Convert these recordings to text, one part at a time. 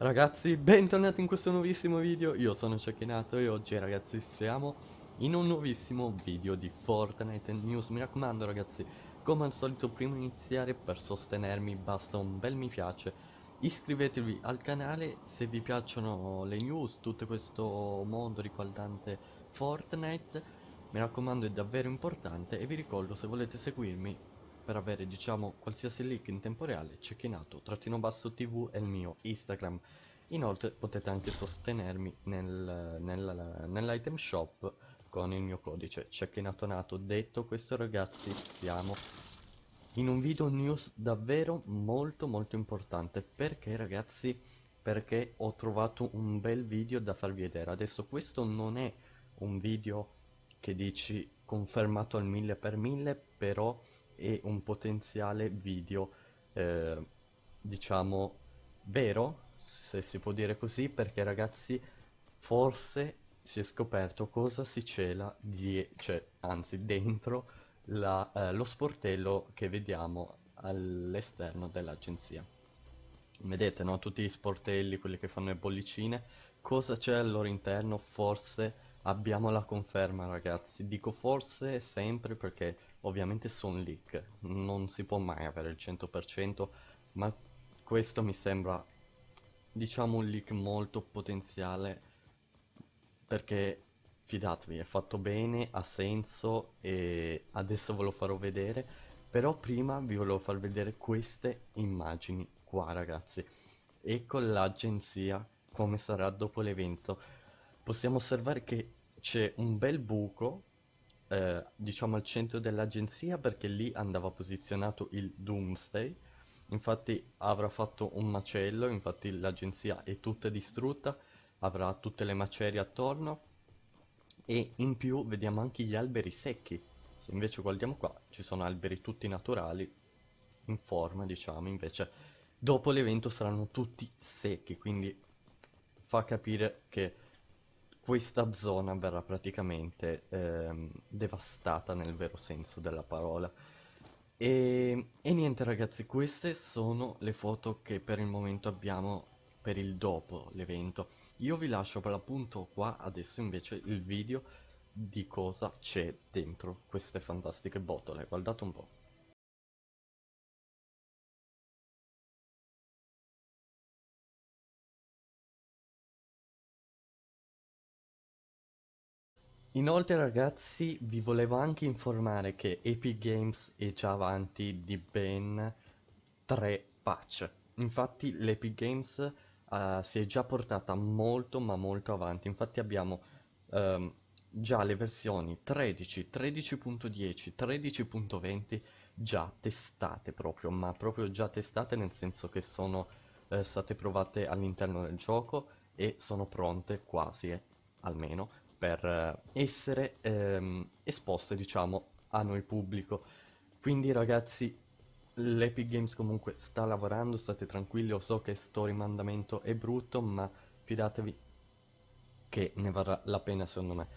Ragazzi, bentornati in questo nuovissimo video, io sono Cecchinato e oggi ragazzi siamo in un nuovissimo video di Fortnite News Mi raccomando ragazzi, come al solito prima di iniziare per sostenermi basta un bel mi piace Iscrivetevi al canale se vi piacciono le news, tutto questo mondo riguardante Fortnite Mi raccomando è davvero importante e vi ricordo se volete seguirmi per avere diciamo qualsiasi link in tempo reale checkinato trattino basso tv è il mio Instagram inoltre potete anche sostenermi nel, nel, nell'item shop con il mio codice checkinato nato detto questo ragazzi siamo in un video news davvero molto molto importante perché ragazzi perché ho trovato un bel video da farvi vedere adesso questo non è un video che dici confermato al mille per mille, però e un potenziale video, eh, diciamo, vero, se si può dire così, perché ragazzi, forse si è scoperto cosa si cela di, cioè, anzi, dentro la, eh, lo sportello che vediamo all'esterno dell'agenzia. Vedete, no? Tutti gli sportelli, quelli che fanno le bollicine, cosa c'è al loro interno? Forse Abbiamo la conferma ragazzi, dico forse sempre perché ovviamente sono leak, non si può mai avere il 100%, ma questo mi sembra diciamo un leak molto potenziale perché fidatevi è fatto bene, ha senso e adesso ve lo farò vedere, però prima vi volevo far vedere queste immagini qua ragazzi, ecco l'agenzia come sarà dopo l'evento possiamo osservare che c'è un bel buco, eh, diciamo al centro dell'agenzia, perché lì andava posizionato il Doomsday. Infatti avrà fatto un macello, infatti l'agenzia è tutta distrutta, avrà tutte le macerie attorno e in più vediamo anche gli alberi secchi. Se invece guardiamo qua ci sono alberi tutti naturali, in forma diciamo, invece dopo l'evento saranno tutti secchi, quindi fa capire che questa zona verrà praticamente ehm, devastata nel vero senso della parola. E, e, niente ragazzi, queste sono le foto che per il momento abbiamo per il dopo l'evento. Io vi lascio per l'appunto qua adesso invece il video di cosa c'è dentro queste fantastiche botole, guardate un po'. Inoltre ragazzi vi volevo anche informare che Epic Games è già avanti di ben 3 patch. Infatti l'Epic Games uh, si è già portata molto ma molto avanti. Infatti abbiamo um, già le versioni 13, 13.10, 13.20 già testate proprio, ma proprio già testate nel senso che sono uh, state provate all'interno del gioco e sono pronte quasi eh, almeno per eh, essere ehm, esposte, diciamo, a noi pubblico. Quindi ragazzi, l'Epic Games comunque sta lavorando, state tranquilli, lo so che sto rimandamento è brutto, ma fidatevi che ne varrà la pena secondo me.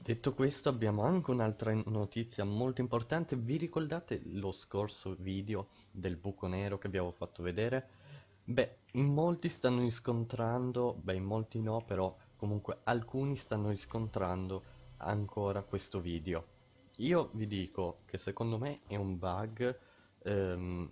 Detto questo abbiamo anche un'altra notizia molto importante, vi ricordate lo scorso video del buco nero che abbiamo fatto vedere? Beh, in molti stanno riscontrando, beh in molti no, però comunque alcuni stanno riscontrando ancora questo video. Io vi dico che secondo me è un bug ehm,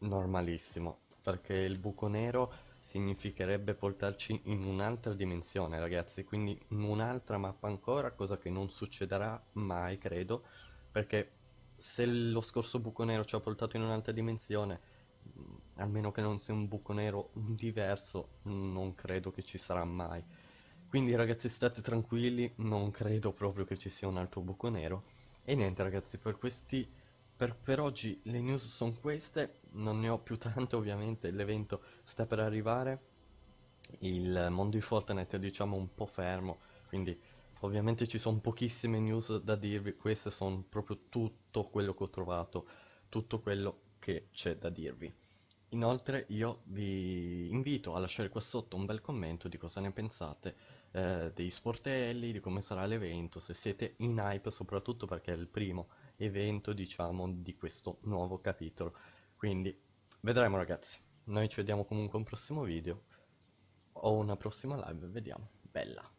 normalissimo, perché il buco nero significherebbe portarci in un'altra dimensione ragazzi, quindi in un'altra mappa ancora, cosa che non succederà mai credo, perché se lo scorso buco nero ci ha portato in un'altra dimensione, mm, almeno che non sia un buco nero diverso, non credo che ci sarà mai. Quindi ragazzi state tranquilli, non credo proprio che ci sia un altro buco nero. E niente ragazzi, per questi per, per, oggi le news sono queste, non ne ho più tante ovviamente, l'evento sta per arrivare, il mondo di Fortnite è diciamo un po' fermo, quindi ovviamente ci sono pochissime news da dirvi, queste sono proprio tutto quello che ho trovato, tutto quello che c'è da dirvi. Inoltre io vi invito a lasciare qua sotto un bel commento di cosa ne pensate eh, dei sportelli, di come sarà l'evento, se siete in hype soprattutto perché è il primo evento diciamo di questo nuovo capitolo. Quindi vedremo ragazzi, noi ci vediamo comunque un prossimo video o una prossima live, vediamo, bella!